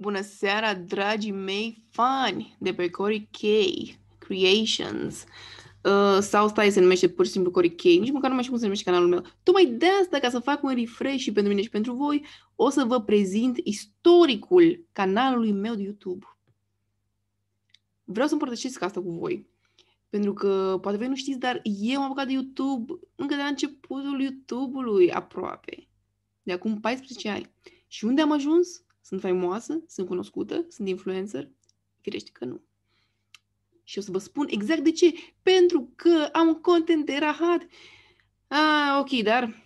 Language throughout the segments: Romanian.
Bună seara, dragii mei fani de pe Cori K Creations. Uh, sau stai, se numește pur și simplu Cori K. Nici măcar nu mai știu cum se numește canalul meu. Tocmai de asta, ca să fac un refresh și pentru mine și pentru voi, o să vă prezint istoricul canalului meu de YouTube. Vreau să împărtășesc asta cu voi. Pentru că, poate voi nu știți, dar eu am apucat de YouTube încă de la începutul YouTube-ului aproape. De acum 14 ani. Și unde am ajuns? Sunt faimoasă? Sunt cunoscută? Sunt influencer? Firește că nu. Și o să vă spun exact de ce. Pentru că am un content de rahat. Ah, ok, dar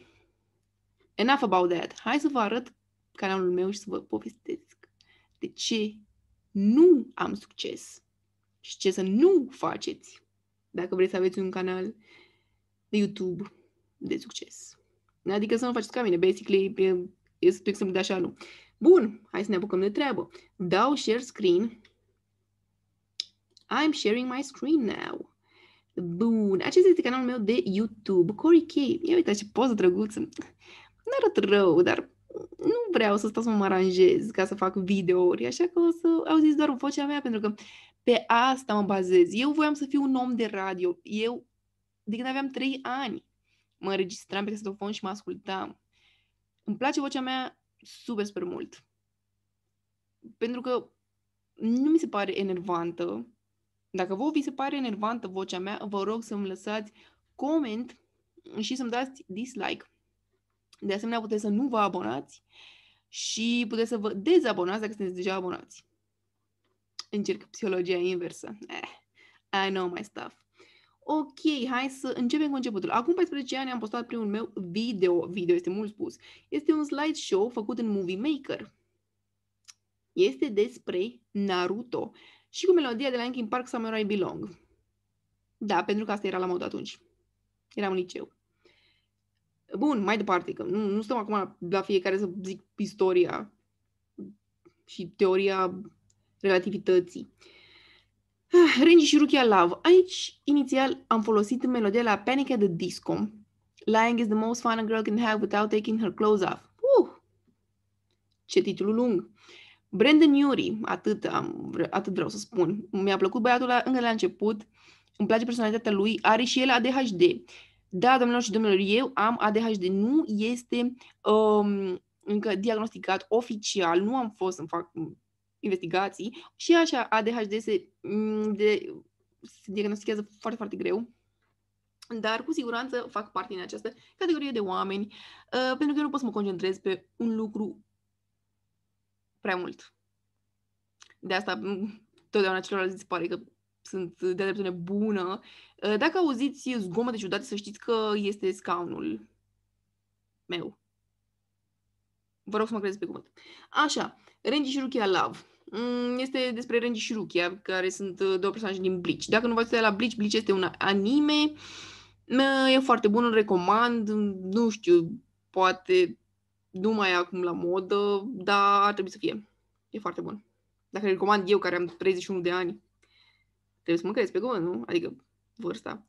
enough about that. Hai să vă arăt canalul meu și să vă povestesc de ce nu am succes și ce să nu faceți dacă vreți să aveți un canal de YouTube de succes. Adică să nu faceți ca mine. Basically, este un exemplu de așa, nu. Bun, hai să ne apucăm de treabă. Dau share screen. I'm sharing my screen now. Bun, acesta este canalul meu de YouTube, Cory K. Ia uitați ce poză drăguță. Nu arăt rău, dar nu vreau să stau să mă aranjez ca să fac videouri, așa că o să auziți doar vocea mea, pentru că pe asta mă bazez. Eu voiam să fiu un om de radio. Eu, de când aveam trei ani, mă înregistram pe casetofon și mă ascultam. Îmi place vocea mea super, super mult. Pentru că nu mi se pare enervantă. Dacă vă vi se pare enervantă vocea mea, vă rog să-mi lăsați coment și să-mi dați dislike. De asemenea, puteți să nu vă abonați și puteți să vă dezabonați dacă sunteți deja abonați. Încerc psihologia inversă. Eh, I know my stuff. Ok, hai să începem cu începutul. Acum 14 ani am postat primul meu video, video este mult spus. Este un slideshow făcut în Movie Maker. Este despre Naruto și cu melodia de la Linkin Park Samurai Belong. Da, pentru că asta era la mod atunci. Eram în liceu. Bun, mai departe, că nu, nu stăm acum la, la fiecare să zic istoria și teoria relativității. Uh, Ah, Renji și Rukia Love. Aici, inițial, am folosit melodia la Panic at the Disco. Lying is the most fun a girl can have without taking her clothes off. Uh! Ce titlu lung! Brandon Yuri, atât, am, atât vreau să spun. Mi-a plăcut băiatul la, încă de la început. Îmi place personalitatea lui. Are și el ADHD. Da, domnilor și domnilor, eu am ADHD. Nu este um, încă diagnosticat oficial. Nu am fost să fac investigații și așa ADHD se, mm, de, se diagnostichează foarte, foarte greu, dar cu siguranță fac parte din această categorie de oameni uh, pentru că eu nu pot să mă concentrez pe un lucru prea mult. De asta mm, totdeauna celorlalți îți pare că sunt de-a dreptul nebună. Uh, dacă auziți zgomote ciudate, să știți că este scaunul meu. Vă rog să mă credeți pe cuvânt. Așa, Renji și Rukia Love. Mm, este despre Renji și Rukia, care sunt uh, două personaje din Bleach. Dacă nu v-ați uitat la Bleach, Bleach este un anime, mm, e foarte bun, îl recomand, nu știu, poate nu mai e acum la modă, dar ar trebui să fie. E foarte bun. Dacă îl recomand eu, care am 31 de ani, trebuie să mă crezi pe cuvânt, nu? Adică vârsta.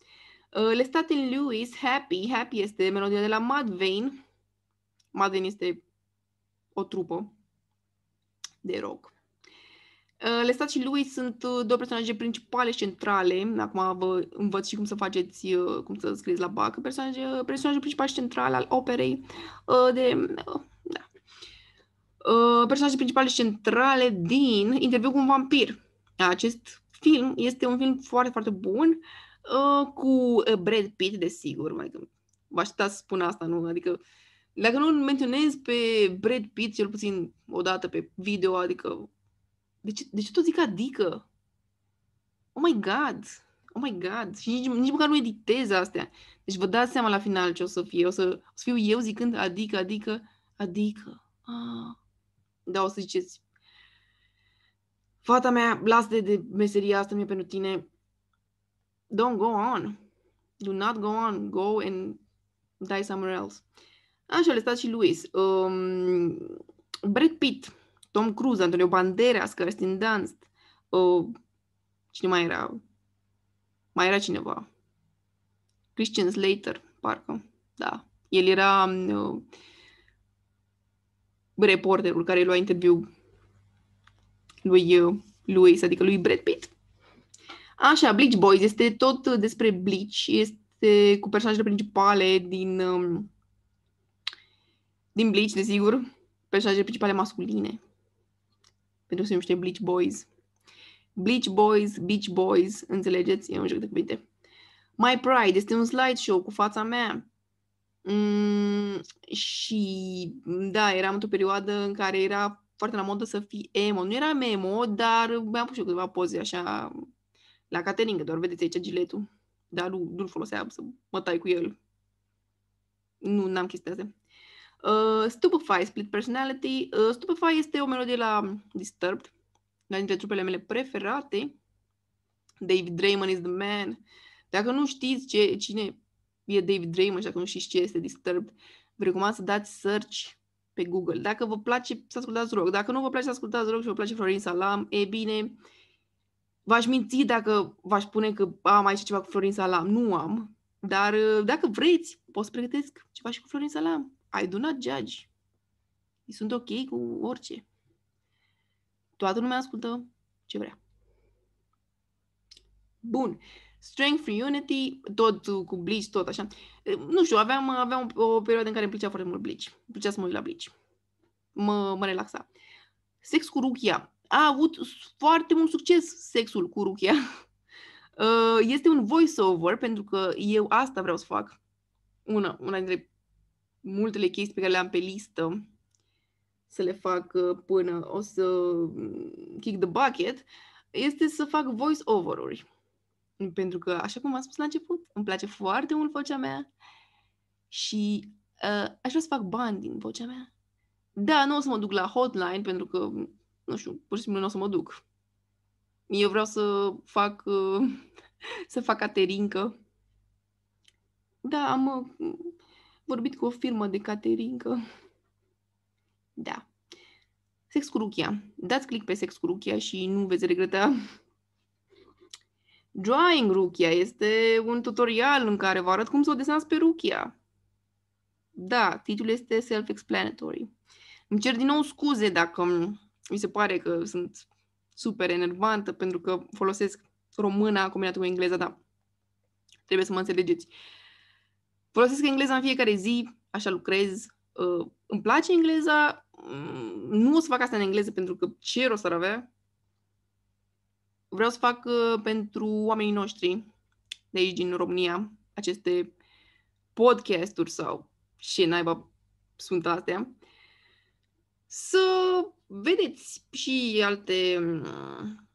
Uh, Lestat in Lewis, Happy. Happy este melodia de la Mad Vein. Mad Vein este o trupă de rock. Ă, Lestat și lui sunt ă, două personaje principale centrale. Acum vă învăț și cum să faceți, ă, cum să scrieți la BAC. Personaje, personajul principal și central al operei de... Da. Personaje principale și centrale din Interviu cu un vampir. Acest film este un film foarte, foarte bun cu Brad Pitt, desigur. Mai vă aștepta să spun asta, nu? Adică dacă nu menționez pe Brad Pitt, cel puțin o dată pe video, adică de ce, de ce tot zic adică? Oh my god! Oh my god! Și nici, nici măcar nu editez astea. Deci vă dați seama la final ce o să fie. O să, o să fiu eu zicând adică, adică, adică. Ah. Da, o să ziceți. Fata mea, las de, de meseria asta mie pentru tine. Don't go on. Do not go on. Go and die somewhere else. Așa, le stat și Luis. Um, Brad Pitt Tom Cruise, Antonio Banderas, Kirsten Dunst, uh, ă, cine mai era? Mai era cineva. Christian Slater, parcă. Da. El era uh, reporterul care lua interviu lui uh, Louis, adică lui Brad Pitt. Așa, Bleach Boys este tot despre Bleach, este cu personajele principale din, um, din Bleach, desigur, personajele principale masculine pentru că se numește Bleach Boys. Bleach Boys, Beach Boys, înțelegeți? E un joc de cuvinte. My Pride este un slideshow cu fața mea. Mm, și da, eram într-o perioadă în care era foarte la modă să fii emo. Nu era emo, dar mi-am pus și eu câteva poze așa la cateringă, doar vedeți aici giletul. Dar nu, nu-l foloseam să mă tai cu el. Nu, n-am chestia asta. Uh, Stupefy, Split Personality. Uh, Stupefy este o melodie la Disturbed, una dintre trupele mele preferate. David Draymond is the man. Dacă nu știți ce, cine e David Draymond și dacă nu știți ce este Disturbed, vă recomand să dați search pe Google. Dacă vă place să ascultați rock, dacă nu vă place să ascultați rock și vă place Florin Salam, e bine, v-aș minți dacă v-aș spune că am aici ceva cu Florin Salam. Nu am, dar uh, dacă vreți, pot să pregătesc ceva și cu Florin Salam. I do not judge. sunt ok cu orice. Toată lumea ascultă ce vrea. Bun. Strength for Unity, tot cu Bleach, tot așa. Nu știu, aveam, aveam o, o perioadă în care îmi plăcea foarte mult Bleach. Îmi plăcea să mă uit la Bleach. Mă, mă relaxa. Sex cu Rukia. A avut foarte mult succes sexul cu Rukia. Uh, este un voiceover, pentru că eu asta vreau să fac. Una, una dintre multele chestii pe care le am pe listă să le fac uh, până o să mm, kick the bucket, este să fac voice-over-uri. Pentru că, așa cum am spus la început, îmi place foarte mult vocea mea și uh, aș vrea să fac bani din vocea mea. Da, nu o să mă duc la hotline pentru că, nu știu, pur și simplu nu o să mă duc. Eu vreau să fac, uh, să fac caterincă. Da, am, uh, vorbit cu o firmă de cateringă. Da. Sex cu Ruchia. Dați click pe Sex cu Ruchia și nu veți regreta. Drawing Ruchia este un tutorial în care vă arăt cum să o desenați pe Ruchia. Da, titlul este self-explanatory. Îmi cer din nou scuze dacă mi se pare că sunt super enervantă pentru că folosesc româna combinată cu engleza, dar trebuie să mă înțelegeți. Uh, Folosesc engleza în fiecare zi, așa lucrez. Uh, îmi place engleza, mm, nu o să fac asta în engleză pentru că ce rost să avea. Vreau să fac uh, pentru oamenii noștri de aici din România aceste podcasturi sau ce naiba sunt astea. Să vedeți și alte mm,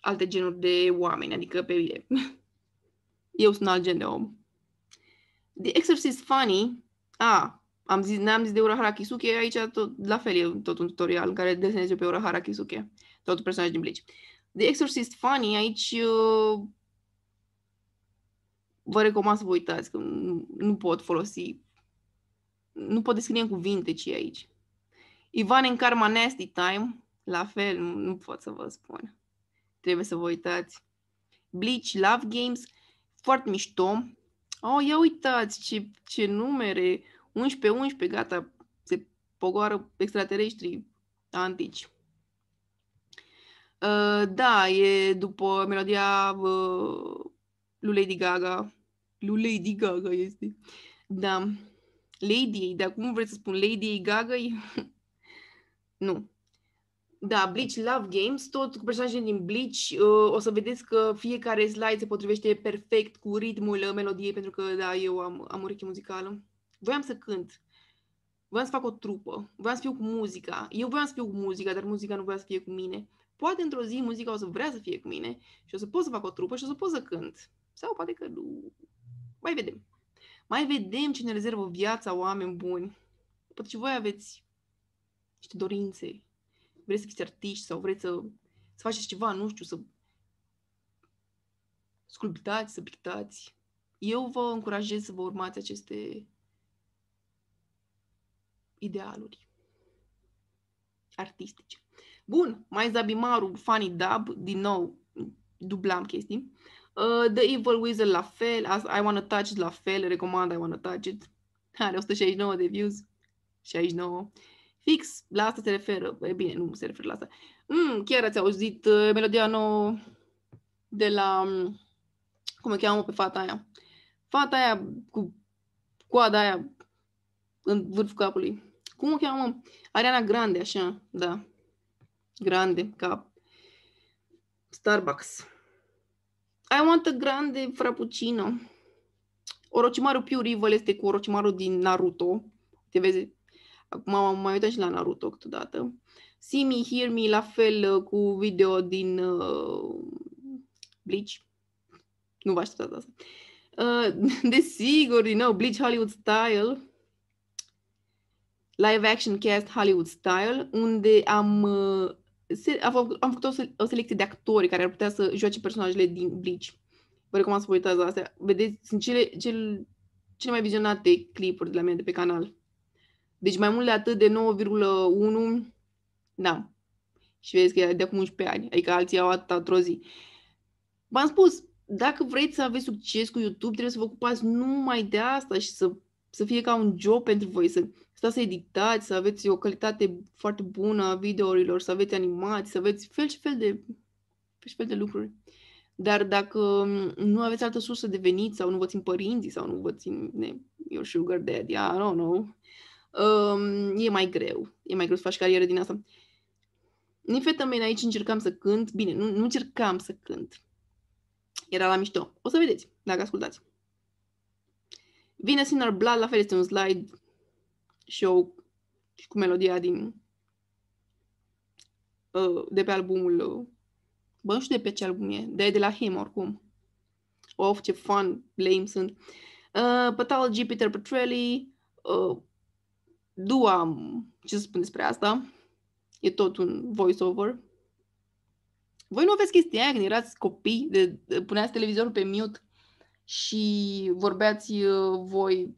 alte genuri de oameni, adică pe mine. Eu sunt alt gen de om. The Exorcist Funny, a, am zis, n-am zis de Urahara Kisuke, aici tot, la fel e tot un tutorial în care desenezi pe Urahara Kisuke, tot personaj din Bleach. The Exorcist Funny, aici uh, vă recomand să vă uitați, că nu, nu pot folosi, nu pot descrie în cuvinte ce e aici. Ivan în Karma Nasty Time, la fel, nu, nu pot să vă spun. Trebuie să vă uitați. Bleach, Love Games, foarte mișto, Oh, ia uitați ce, ce numere, 11-11, gata, se pogoară extraterestrii antici. Uh, da, e după melodia uh, lui Lady Gaga. Lui Lady Gaga este. Da. Lady, de acum vreți să spun Lady Gaga? nu da, Bleach Love Games, tot cu personaje din Bleach, uh, o să vedeți că fiecare slide se potrivește perfect cu ritmul uh, melodiei, pentru că, da, eu am, am ureche muzicală. Voiam să cânt, voiam să fac o trupă, voiam să fiu cu muzica. Eu voiam să fiu cu muzica, dar muzica nu voia să fie cu mine. Poate într-o zi muzica o să vrea să fie cu mine și o să pot să fac o trupă și o să pot să cânt. Sau poate că nu. Mai vedem. Mai vedem ce ne rezervă viața, oameni buni. Poate și voi aveți niște dorințe, vreți să fiți artiști sau vreți să, să faceți ceva, nu știu, să sculptați, să pictați. Eu vă încurajez să vă urmați aceste idealuri artistice. Bun, mai Zabimaru, Funny Dub, din nou dublam chestii. Uh, The Evil Wizard la fel, As I Wanna Touch It la fel, recomand I Wanna Touch It. Are 169 de views, 69. Fix, la asta se referă. E bine, nu se referă la asta. Mm, chiar ați auzit uh, melodia nouă de la... Um, cum o cheamă pe fata aia? Fata aia cu coada aia în vârful capului. Cum o cheamă? Ariana Grande, așa, da. Grande, cap. Starbucks. I want a grande frappuccino. Orochimaru Pure Evil este cu Orochimaru din Naruto. Te vezi Acum am mai uitat și la Naruto câteodată. See Me, Hear Me, la fel uh, cu video din uh, Bleach. Nu vă așteptați asta. Uh, desigur, din nou, Bleach Hollywood Style. Live Action Cast Hollywood Style, unde am, uh, am, făcut o, o selecție de actori care ar putea să joace personajele din Bleach. Vă recomand să vă uitați la astea. Vedeți, sunt cele, cele, cele mai vizionate clipuri de la mine de pe canal. Deci mai mult de atât de 9,1, da. Și vezi că e de acum 11 ani, adică alții au atât într-o zi. V-am spus, dacă vreți să aveți succes cu YouTube, trebuie să vă ocupați numai de asta și să, să fie ca un job pentru voi, să stați să editați, să aveți o calitate foarte bună a videourilor, să aveți animați, să aveți fel și fel de, fel și fel de lucruri. Dar dacă nu aveți altă sursă de venit sau nu vă țin părinții sau nu vă țin, ne, eu, sugar daddy, I don't know, um, e mai greu. E mai greu să faci carieră din asta. În Fetamen aici încercam să cânt. Bine, nu, nu încercam să cânt. Era la mișto. O să vedeți, dacă ascultați. Vine Sinner Blood, la fel este un slide show și cu melodia din uh, de pe albumul uh, bă, nu știu de pe ce album e, de de la him oricum. Of, ce fun, lame sunt. Uh, Patal G, Peter Petrelli, uh, nu am ce să spun despre asta. E tot un voiceover. Voi nu aveți chestia aia când erați copii, de, de, puneați televizorul pe mute și vorbeați uh, voi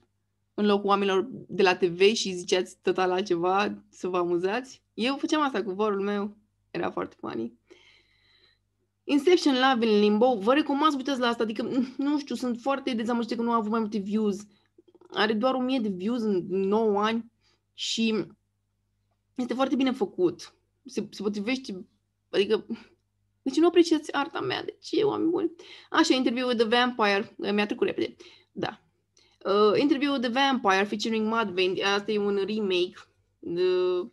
în locul oamenilor de la TV și ziceați total altceva să vă amuzați. Eu făceam asta cu vorul meu. Era foarte funny. Inception Love in Limbo, vă recomand să uitați la asta, adică, mm, nu știu, sunt foarte dezamăgită că nu a avut mai multe views. Are doar 1000 de views în 9 ani. Și este foarte bine făcut. Se, se potrivește, adică deci nu apreciați arta mea, de ce, oameni buni? Așa, interviul The Vampire, uh, mi-a trecut repede, da. Uh, interviul The Vampire featuring Mudvayne, asta e un remake, De, uh,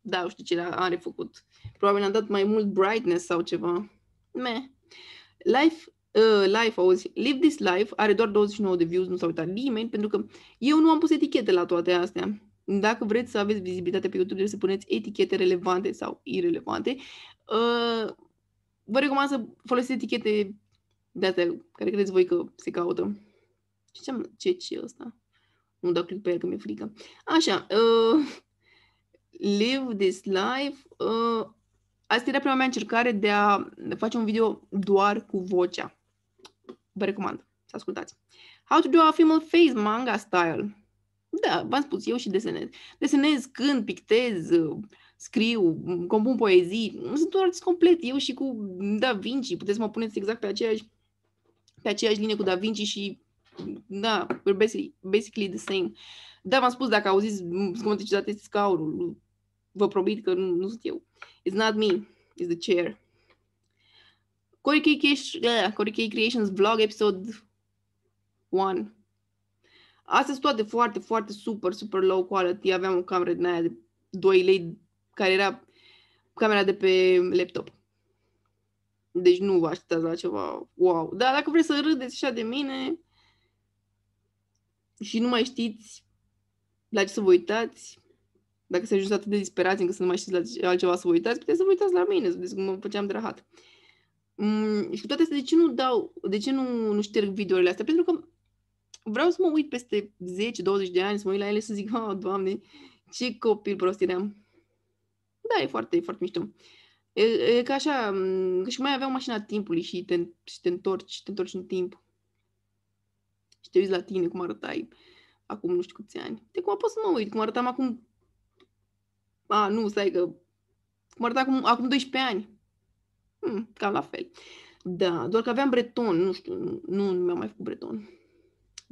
da, nu știu ce a făcut? Probabil a dat mai mult brightness sau ceva. Me. Life, uh, Life, auzi, Live This Life are doar 29 de views, nu s-a uitat nimeni, pentru că eu nu am pus etichete la toate astea dacă vreți să aveți vizibilitate pe YouTube, trebuie să puneți etichete relevante sau irelevante. Uh, vă recomand să folosiți etichete de astea care credeți voi că se caută. Ce ce, ce, e ăsta? Nu dau click pe el că mi-e frică. Așa. Uh, live this life. Uh, asta era prima mea încercare de a face un video doar cu vocea. Vă recomand să ascultați. How to do a female face manga style. Da, v-am spus, eu și desenez. Desenez, când pictez, uh, scriu, compun poezii. Sunt un artist complet. Eu și cu Da Vinci, puteți să mă puneți exact pe aceeași, pe aceeași linie cu Da Vinci și da, we're basically, basically the same. Da, v-am spus, dacă auziți zgomoticizat este scaurul, vă promit că nu, nu sunt eu. It's not me, it's the chair. Corey K. Creations vlog episode 1. Astea sunt toate foarte, foarte super, super low quality. Aveam o cameră din aia de 2 lei, care era camera de pe laptop. Deci nu vă așteptați la ceva wow. Dar dacă vreți să râdeți așa de mine și nu mai știți la ce să vă uitați, dacă se ajuns atât de disperați încât să nu mai știți la altceva să vă uitați, puteți să vă uitați la mine, să vedeți cum mă făceam de rahat. Mm, și cu toate astea, de ce nu dau, de ce nu, nu șterg videourile astea? Pentru că vreau să mă uit peste 10-20 de ani, să mă uit la ele să zic, oh, doamne, ce copil prost eram. Da, e foarte, e foarte mișto. E, e ca așa, că și mai aveam mașina timpului și te, și te întorci, te întorci în timp. Și te uiți la tine cum arătai acum nu știu câți ani. De cum pot să mă uit, cum arătam acum... A, nu, stai că... Cum arăta acum, acum 12 ani. Hmm, cam la fel. Da, doar că aveam breton, nu știu, nu, nu mi-am mai făcut breton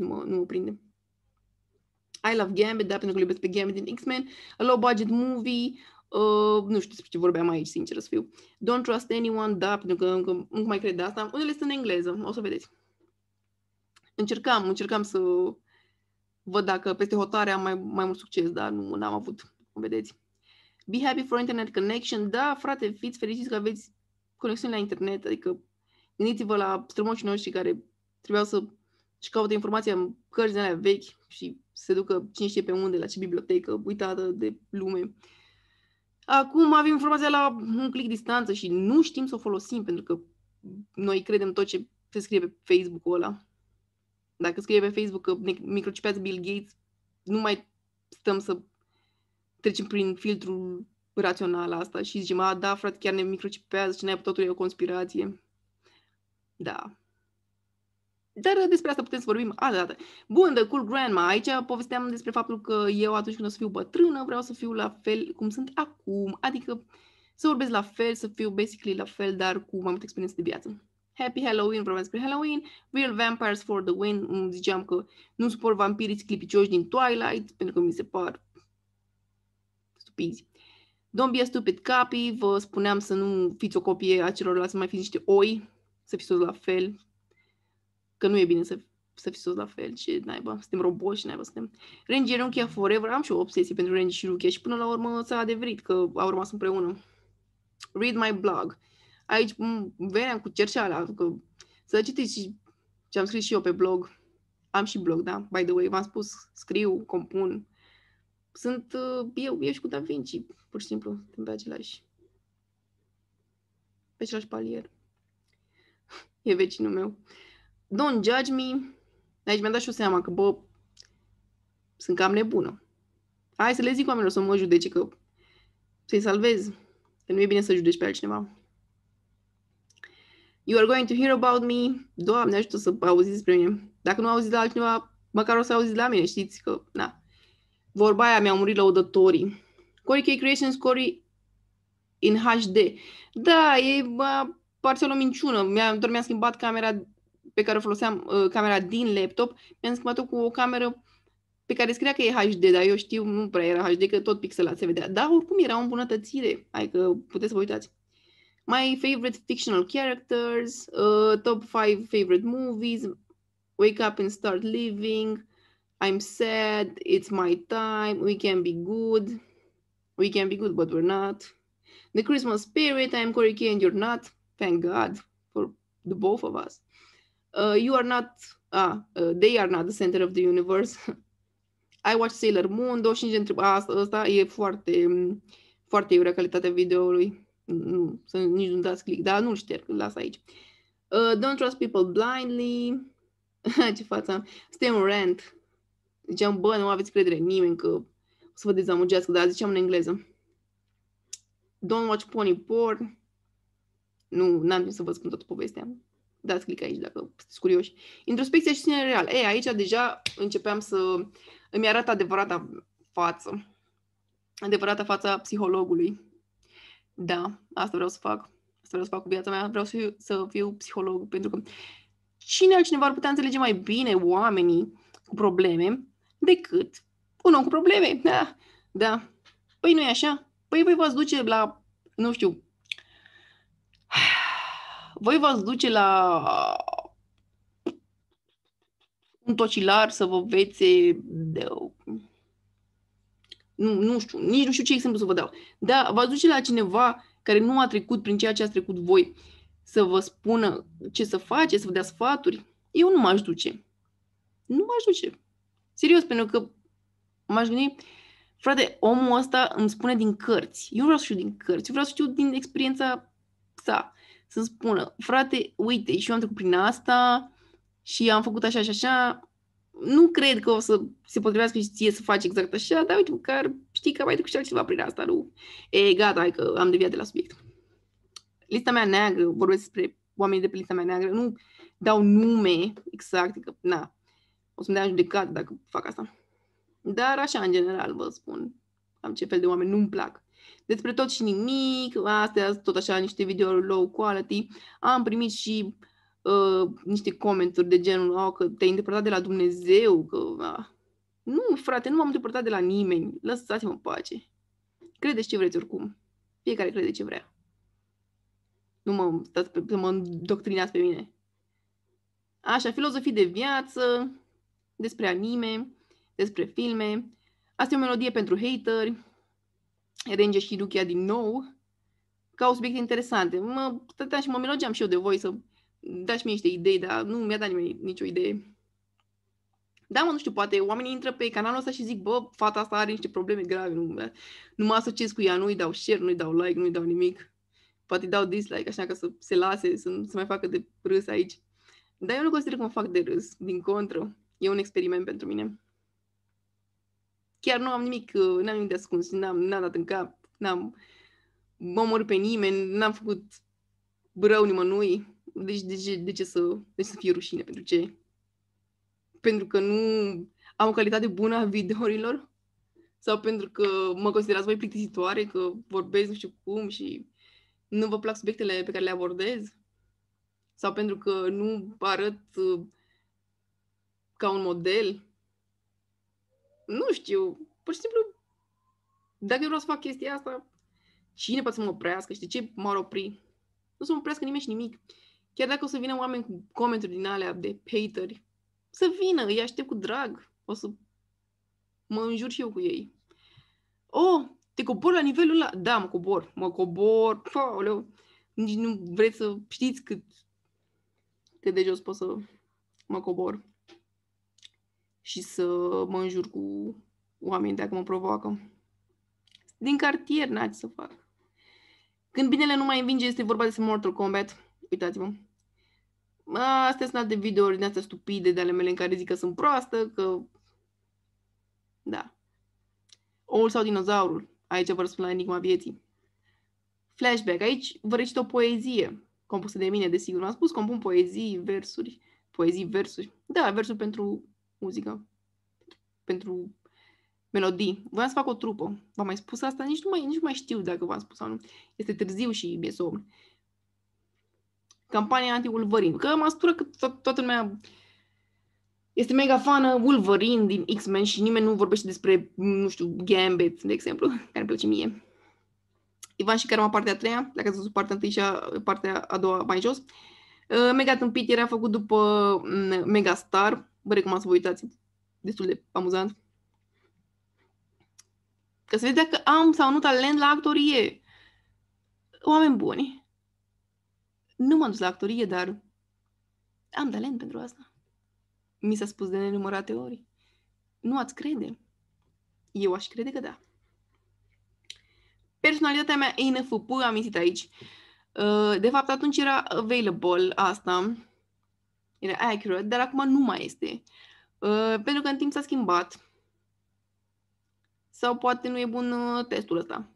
nu mă, nu mă prinde. I Love Gambit, Da, pentru că iubesc pe Gambit din X-Men, A Low Budget Movie, Uh, nu știu despre ce vorbeam aici, sincer să fiu. Don't Trust Anyone, da, pentru că încă, încă mai cred de asta. Unele sunt în engleză, o să vedeți. Încercam, încercam să văd dacă peste hotare am mai, mai mult succes, dar nu am avut, cum vedeți. Be happy for internet connection. Da, frate, fiți fericiți că aveți conexiuni la internet, adică gândiți-vă la strămoșii noștri care trebuiau să și caută informația în cărți alea vechi și se ducă cine știe pe unde, la ce bibliotecă uitată de lume. Acum avem informația la un click distanță și nu știm să o folosim pentru că noi credem tot ce se scrie pe facebook ăla. Dacă scrie pe Facebook că ne microcipează Bill Gates, nu mai stăm să trecem prin filtrul rațional asta și zicem, a, da, frate, chiar ne microcipează și ne totul e o conspirație. Da, dar despre asta putem să vorbim altă dată. Bun, The Cool Grandma. Aici povesteam despre faptul că eu atunci când o să fiu bătrână vreau să fiu la fel cum sunt acum. Adică să vorbesc la fel, să fiu basically la fel, dar cu mai multă experiență de viață. Happy Halloween, vorbeam despre Halloween. Real Vampires for the Win. ziceam că nu suport vampirii clipicioși din Twilight, pentru că mi se par stupizi. Don't be a stupid copy. Vă spuneam să nu fiți o copie a celorlalți, să mai fiți niște oi, să fiți toți la fel, Că nu e bine să, să fii tot la fel și naiba, suntem roboți și naiba, suntem... Rangie Rukia Forever, am și o obsesie pentru Renji și Rukia și până la urmă s-a adeverit că au rămas împreună. Read my blog. Aici veneam cu cerceala, că să citiți ce am scris și eu pe blog. Am și blog, da? By the way, v-am spus, scriu, compun. Sunt uh, eu, eu și cu Da Vinci, pur și simplu, sunt pe același pe același palier. E vecinul meu don't judge me. Aici mi-am dat și o seama că, bă, sunt cam nebună. Hai să le zic oamenilor să mă judece, că să-i salvez. Că nu e bine să judeci pe altcineva. You are going to hear about me. Doamne, ajută să auziți despre mine. Dacă nu auziți de la altcineva, măcar o să auziți la mine, știți că, na. Vorba aia mi-a murit lăudătorii. Cory K Creations, Cory in HD. Da, e bă, parțial o minciună. Mi-a, doar mi-a schimbat camera pe care o foloseam, uh, camera din laptop, mi-am schimbat cu o cameră pe care scria că e HD, dar eu știu, nu prea era HD, că tot pixelat se vedea. Dar oricum era o îmbunătățire, hai că puteți să vă uitați. My favorite fictional characters, uh, top 5 favorite movies, wake up and start living, I'm sad, it's my time, we can be good, we can be good, but we're not. The Christmas spirit, I'm K and you're not. Thank God for the both of us uh, you are not, uh, uh, they are not the center of the universe. I watch Sailor Moon, 25 de întrebări, asta, asta e foarte, mm, foarte iurea calitatea videoului. Nu, să nici nu dați click, dar nu-l șterg, îl las aici. Uh, don't trust people blindly. Ce față am. un rant. Ziceam, bă, nu aveți credere în nimeni că o să vă dezamugească, dar ziceam în engleză. Don't watch pony porn. Nu, n-am timp să vă spun toată povestea dați click aici dacă sunteți curioși. Introspecția și sinele real. Ei, aici deja începeam să îmi arată adevărata față. Adevărata fața psihologului. Da, asta vreau să fac. Asta vreau să fac cu viața mea. Vreau să fiu, să fiu psiholog, pentru că cine altcineva ar putea înțelege mai bine oamenii cu probleme decât un om cu probleme. Da, da. Păi nu e așa? Păi voi v-ați duce la, nu știu, voi v-ați duce la uh, un tocilar să vă vețe de nu, nu știu, nici nu știu ce exemplu să vă dau. Da, v-ați duce la cineva care nu a trecut prin ceea ce ați trecut voi să vă spună ce să face, să vă dea sfaturi. Eu nu m-aș duce. Nu m-aș duce. Serios, pentru că m-aș gândi, frate, omul ăsta îmi spune din cărți. Eu nu vreau să știu din cărți, eu vreau să știu din experiența sa să spună, frate, uite, și eu am trecut prin asta și am făcut așa și așa, nu cred că o să se potrivească și ție să faci exact așa, dar uite, măcar știi că mai trecut și altceva prin asta, nu? E, gata, hai că am deviat de la subiect. Lista mea neagră, vorbesc despre oamenii de pe lista mea neagră, nu dau nume exact, că, na, o să-mi dea judecat dacă fac asta. Dar așa, în general, vă spun, am ce fel de oameni nu-mi plac despre tot și nimic, astea tot așa niște videouri low quality. Am primit și uh, niște comentarii de genul oh, că te-ai îndepărtat de la Dumnezeu, că... Uh. Nu, frate, nu m-am îndepărtat de la nimeni. Lăsați-mă în pace. Credeți ce vreți oricum. Fiecare crede ce vrea. Nu mă stați pe, să mă îndoctrinați pe mine. Așa, filozofii de viață, despre anime, despre filme. Asta e o melodie pentru hateri, Renge și Rukia din nou, ca subiecte interesante. Mă stăteam și mă melogeam și eu de voi să dați mie niște idei, dar nu mi-a dat nimeni nicio idee. Da, mă, nu știu, poate oamenii intră pe canalul ăsta și zic, bă, fata asta are niște probleme grave, nu, nu mă asociez cu ea, nu-i dau share, nu-i dau like, nu-i dau nimic. Poate dau dislike, așa că să se lase, să, să mai facă de râs aici. Dar eu nu consider că mă fac de râs, din contră. E un experiment pentru mine chiar nu am nimic, uh, n-am nimic de ascuns, n-am, n-am dat în cap, n-am omorât pe nimeni, n-am făcut rău nimănui. Deci de ce, de ce să, de ce să fie rușine? Pentru ce? Pentru că nu am o calitate bună a videorilor? Sau pentru că mă considerați voi plictisitoare, că vorbesc nu știu cum și nu vă plac subiectele pe care le abordez? Sau pentru că nu arăt uh, ca un model? nu știu, pur și simplu, dacă eu vreau să fac chestia asta, cine poate să mă oprească și de ce m-ar opri? Nu să mă oprească nimeni și nimic. Chiar dacă o să vină oameni cu comentarii din alea de hateri, să vină, îi aștept cu drag. O să mă înjur și eu cu ei. Oh, te cobor la nivelul ăla? Da, mă cobor. Mă cobor. Pauleu, Nici nu vreți să știți cât, cât de jos pot să mă cobor și să mă înjur cu oamenii dacă mă provoacă. Din cartier n-ați să fac. Când binele nu mai învinge, este vorba despre Mortal Kombat. Uitați-vă. Astea sunt alte videouri din astea stupide de ale mele în care zic că sunt proastă, că... Da. Oul sau dinozaurul. Aici vă răspund la enigma vieții. Flashback. Aici vă recit o poezie compusă de mine, desigur. m am spus, compun poezii, versuri. Poezii, versuri. Da, versuri pentru muzică, pentru melodii. Vreau să fac o trupă. V-am mai spus asta? Nici nu mai, nici nu mai știu dacă v-am spus sau nu. Este târziu și e somn. Campania anti-Wolverine. Că mă astură că to- toată lumea este mega fană Wolverine din X-Men și nimeni nu vorbește despre, nu știu, Gambit, de exemplu, care îmi place mie. Ivan și Karma, partea a treia, dacă ați văzut partea a și a, partea a doua mai jos. Uh, mega Tâmpit era făcut după mm, Mega Star, Vă recomand să vă uitați. Destul de amuzant. Ca să vedeți dacă am sau nu talent la actorie. Oameni buni. Nu m-am dus la actorie, dar am talent pentru asta. Mi s-a spus de nenumărate ori. Nu ați crede? Eu aș crede că da. Personalitatea mea e NFP, am insit aici. Uh, de fapt, atunci era available asta era accurate, dar acum nu mai este. Uh, pentru că în timp s-a schimbat. Sau poate nu e bun uh, testul ăsta.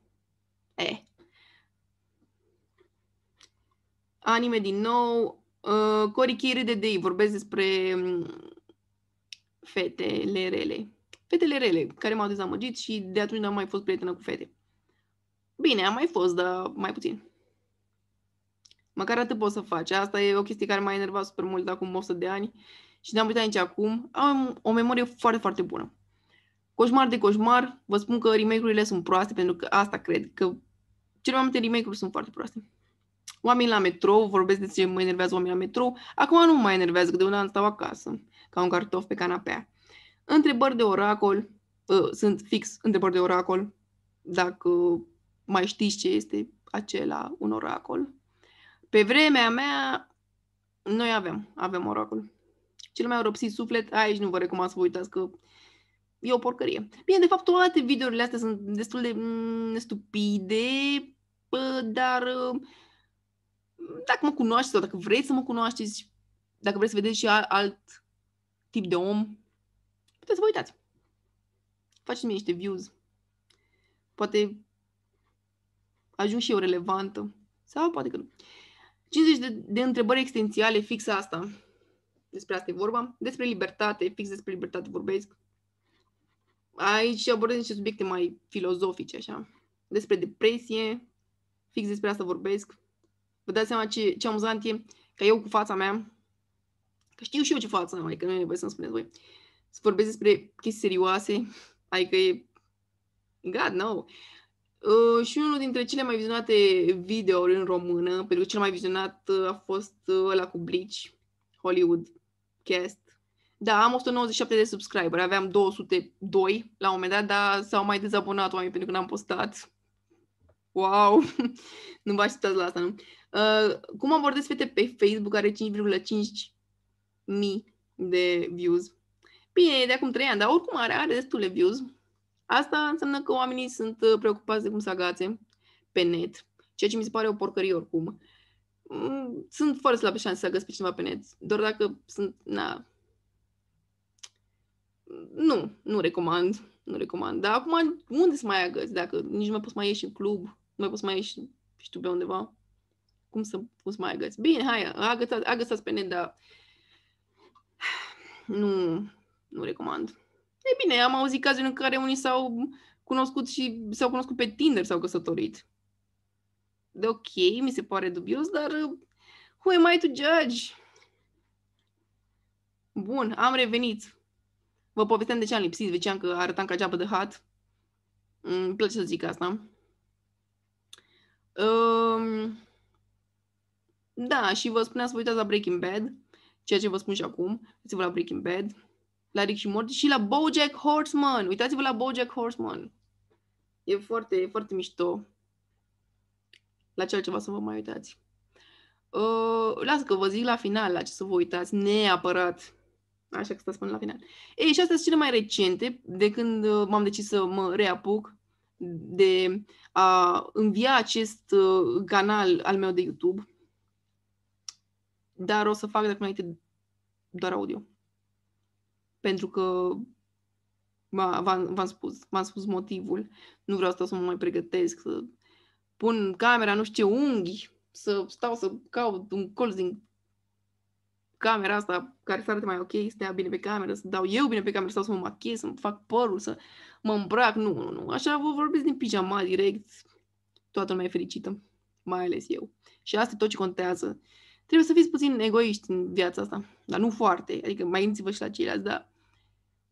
E. Eh. Anime din nou. Uh, Corichere de Dei. Vorbesc despre um, fetele rele. Fetele rele, care m-au dezamăgit și de atunci n-am mai fost prietenă cu fete. Bine, am mai fost, dar mai puțin. Măcar atât poți să faci. Asta e o chestie care m-a enervat super mult acum 100 de ani și ne-am uitat aici acum. Am o memorie foarte, foarte bună. Coșmar de coșmar, vă spun că remake-urile sunt proaste, pentru că asta cred, că cele mai multe remake-uri sunt foarte proaste. Oamenii la metrou, vorbesc de ce mă enervează oamenii la metrou, acum nu mă mai enervează, că de un an stau acasă, ca un cartof pe canapea. Întrebări de oracol, uh, sunt fix întrebări de oracol, dacă mai știți ce este acela un oracol, pe vremea mea, noi avem, avem oracol. Cel mai oropsit suflet, aici nu vă recomand să vă uitați că e o porcărie. Bine, de fapt, toate videourile astea sunt destul de m- mm, stupide, pă, dar uh, dacă mă cunoașteți sau dacă vreți să mă cunoașteți, dacă vreți să vedeți și alt tip de om, puteți să vă uitați. Faceți-mi niște views. Poate ajung și eu relevantă. Sau poate că nu. 50 de, de întrebări extențiale, fix asta. Despre asta e vorba. Despre libertate, fix despre libertate vorbesc. Aici abordez niște subiecte mai filozofice, așa. Despre depresie, fix despre asta vorbesc. Vă dați seama ce, ce amuzant e că eu cu fața mea, că știu și eu ce față am, adică nu e nevoie să-mi spuneți voi, să vorbesc despre chestii serioase, adică e... God, no! Uh, și unul dintre cele mai vizionate videouri în română, pentru că cel mai vizionat uh, a fost uh, ăla cu Bleach, Hollywood Cast. Da, am 197 de subscriberi, aveam 202 la un moment dat, dar s-au mai dezabonat oamenii pentru că n-am postat. Wow! nu vă așteptați la asta, nu? Uh, cum abordez fete pe Facebook are 5,5 mii de views? Bine, de acum 3 ani, dar oricum are, are destule views Asta înseamnă că oamenii sunt uh, preocupați de cum să agațe pe net, ceea ce mi se pare o porcărie oricum. Mm, sunt foarte slabe șanse să găsesc pe cineva pe net, doar dacă sunt, na, nu, nu recomand, nu recomand. Dar acum unde să mai agăți dacă nici nu mai poți mai ieși în club, nu mai poți mai ieși și pe undeva? Cum să, cum să mai agăți? Bine, hai, agățați, agățați pe net, dar nu, nu recomand. E bine, am auzit cazuri în care unii s-au cunoscut și s-au cunoscut pe Tinder, s-au căsătorit. De ok, mi se pare dubios, dar uh, who am I to judge? Bun, am revenit. Vă povesteam de ce am lipsit, de ce am că arătam ca geabă de hat. Mm, îmi place să zic asta. Um, da, și vă spuneam să vă uitați la Breaking Bad, ceea ce vă spun și acum. Uitați-vă la Breaking Bad la Rick și Morty și la BoJack Horseman. Uitați-vă la BoJack Horseman. E foarte, e foarte mișto. La ce ceva să vă mai uitați. Uh, las că vă zic la final la ce să vă uitați, neapărat. Așa că stați până la final. Ei, și astea sunt cele mai recente, de când uh, m-am decis să mă reapuc de a învia acest uh, canal al meu de YouTube. Dar o să fac de acum înainte doar audio pentru că v-am, v-am spus, v-am spus motivul. Nu vreau să mă mai pregătesc, să pun camera, nu știu ce unghi, să stau să caut un colț din camera asta care să arate mai ok, să dea bine pe cameră, să dau eu bine pe cameră, stau să mă machiez, să-mi fac părul, să mă îmbrac. Nu, nu, nu. Așa vă vorbesc din pijama direct. Toată lumea e fericită, mai ales eu. Și asta e tot ce contează. Uh, Trebuie să fiți puțin egoiști în viața asta, dar nu foarte. Adică mai gândiți-vă și la ceilalți, dar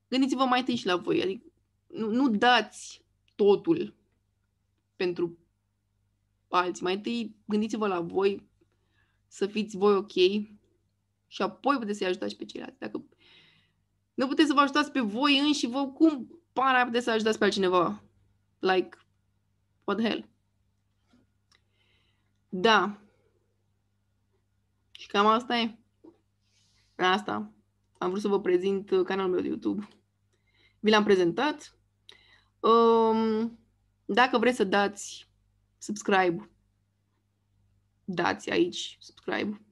gândiți-vă mai întâi și la voi. Adică nu, nu dați totul pentru alții. Mai întâi gândiți-vă la voi, să fiți voi ok și apoi puteți să-i ajutați pe ceilalți. Dacă nu puteți să vă ajutați pe voi înși vă, cum pana puteți să ajutați pe altcineva? Like, what the hell? Da, și cam asta e. Asta. Am vrut să vă prezint uh, canalul meu de YouTube. Vi l-am prezentat. Um, dacă vreți să dați subscribe, dați aici subscribe.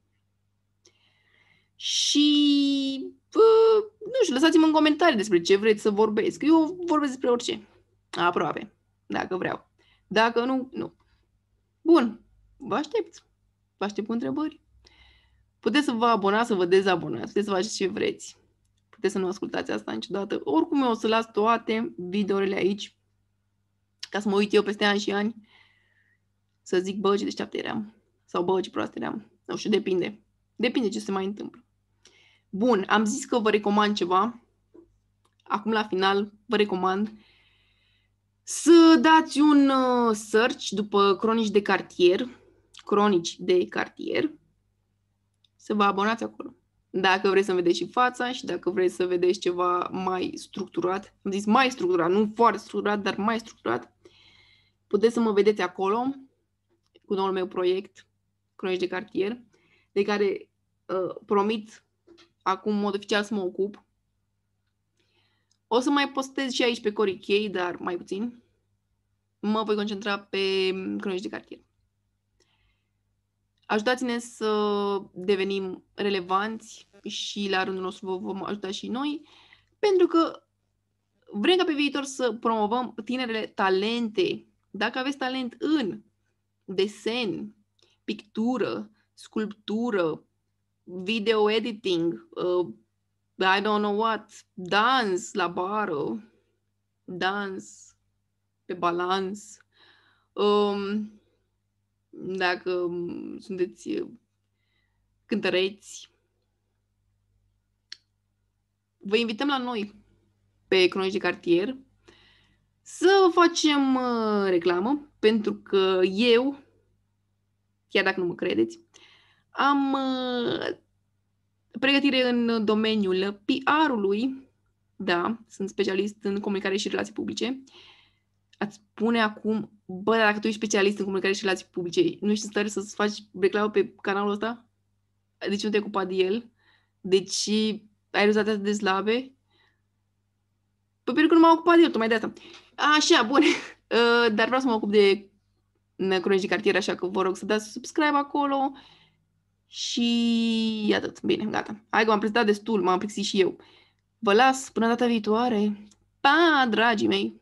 Și, bă, uh, nu știu, lăsați-mă în comentarii despre ce vreți să vorbesc. Eu vorbesc despre orice. Aproape. Dacă vreau. Dacă nu, nu. Bun. Vă aștept. Vă aștept cu întrebări. Puteți să vă abonați, să vă dezabonați, puteți să faceți ce vreți. Puteți să nu ascultați asta niciodată. Oricum eu o să las toate videourile aici ca să mă uit eu peste ani și ani să zic, bă, ce deșteaptă eram. Sau bă, ce proastă eram. Nu știu, depinde. Depinde ce se mai întâmplă. Bun, am zis că vă recomand ceva. Acum, la final, vă recomand să dați un uh, search după cronici de cartier, cronici de cartier, să vă abonați acolo. Dacă vreți să vedeți și fața și dacă vreți să vedeți ceva mai structurat, am zis mai structurat, nu foarte structurat, dar mai structurat, puteți să mă vedeți acolo cu noul meu proiect, Cronici de cartier, de care uh, promit acum în mod oficial să mă ocup. O să mai postez și aici pe Corichei, dar mai puțin. Mă voi concentra pe Cronici de cartier. Ajutați-ne da să devenim relevanți și la rândul nostru vă vom ajuta și noi, pentru că vrem ca pe viitor să promovăm tinerele talente. Dacă aveți talent în desen, pictură, sculptură, video editing, uh, I don't know what, dans la bară, dans pe balans, um, dacă mm, sunteți uh, cântăreți, vă invităm la noi pe Cronici de Cartier să facem uh, reclamă, pentru că eu, chiar dacă nu mă credeți, am uh, pregătire în domeniul PR-ului, da, sunt specialist în comunicare și relații publice, ați spune acum bă, dacă tu ești specialist în comunicare și relații publice, nu ești în stare să-ți faci reclamă pe canalul ăsta? Deci nu te-ai ocupat de el? Deci ai rezultate atât de slabe? Păi pentru că nu m-am ocupat de el, tocmai de asta. Așa, bun. Uh, dar vreau să mă ocup de cronici de cartier, așa că vă rog să dați subscribe acolo. Și atât. Bine, gata. Hai că m-am prezentat destul, m-am plixit și eu. Vă las până data viitoare. Pa, dragii mei!